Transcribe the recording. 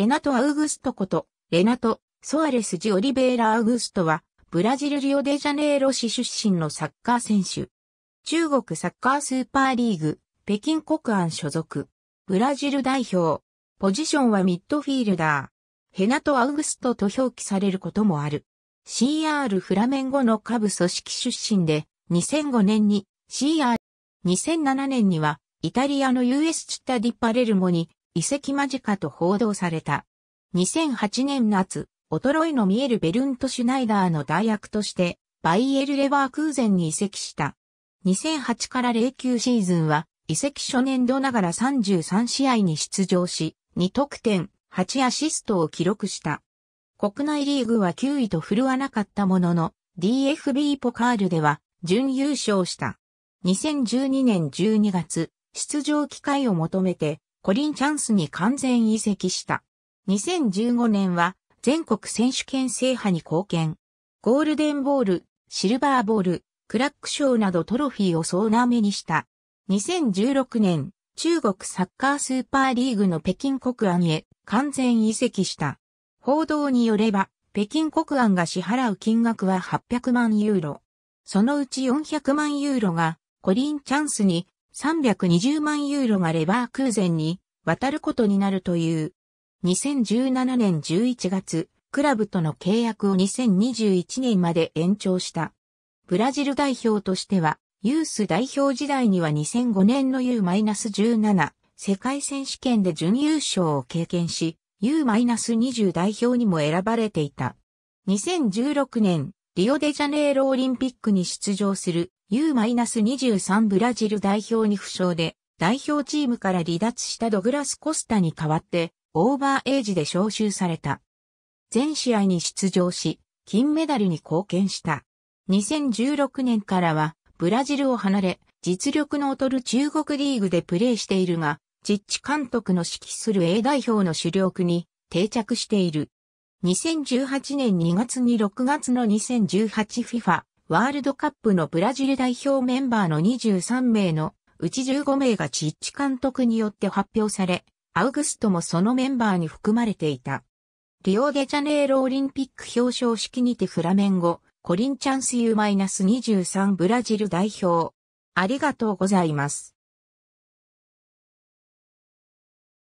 レナト・アウグストこと、レナト・ソアレス・ジオリベーラ・アウグストは、ブラジル・リオデジャネイロ市出身のサッカー選手。中国サッカースーパーリーグ、北京国安所属。ブラジル代表。ポジションはミッドフィールダー。ヘナト・アウグストと表記されることもある。CR フラメンゴの下部組織出身で、2005年に CR、2007年にはイタリアの US チッタディ・パレルモに移籍間近と報道された。2008年夏、衰えの見えるベルント・シュナイダーの代役として、バイエル・レバークーゼンに移籍した。2008から09シーズンは、移籍初年度ながら33試合に出場し、2得点、8アシストを記録した。国内リーグは9位と振るわなかったものの、DFB ポカールでは準優勝した。2012年12月、出場機会を求めてコリンチャンスに完全移籍した。2015年は全国選手権制覇に貢献。ゴールデンボール、シルバーボール、クラック賞などトロフィーを総なめにした。2016年、中国サッカースーパーリーグの北京国安へ完全移籍した。報道によれば、北京国安が支払う金額は800万ユーロ。そのうち400万ユーロがコリンチャンスに320万ユーロがレバークーゼンに渡ることになるという。2017年11月、クラブとの契約を2021年まで延長した。ブラジル代表としては、ユース代表時代には2005年の U-17 世界選手権で準優勝を経験し、U-20 代表にも選ばれていた。2016年リオデジャネイロオリンピックに出場する U-23 ブラジル代表に負傷で代表チームから離脱したドグラス・コスタに代わってオーバーエイジで招集された。全試合に出場し、金メダルに貢献した。2016年からはブラジルを離れ、実力の劣る中国リーグでプレーしているが、実地監督の指揮する A 代表の主力に定着している。2018年2月に6月の 2018FIFA ワールドカップのブラジル代表メンバーの23名のうち15名がチッチ監督によって発表され、アウグストもそのメンバーに含まれていた。リオデジャネイロオリンピック表彰式にてフラメンゴ、コリンチャンス U-23 ブラジル代表。ありがとうございます。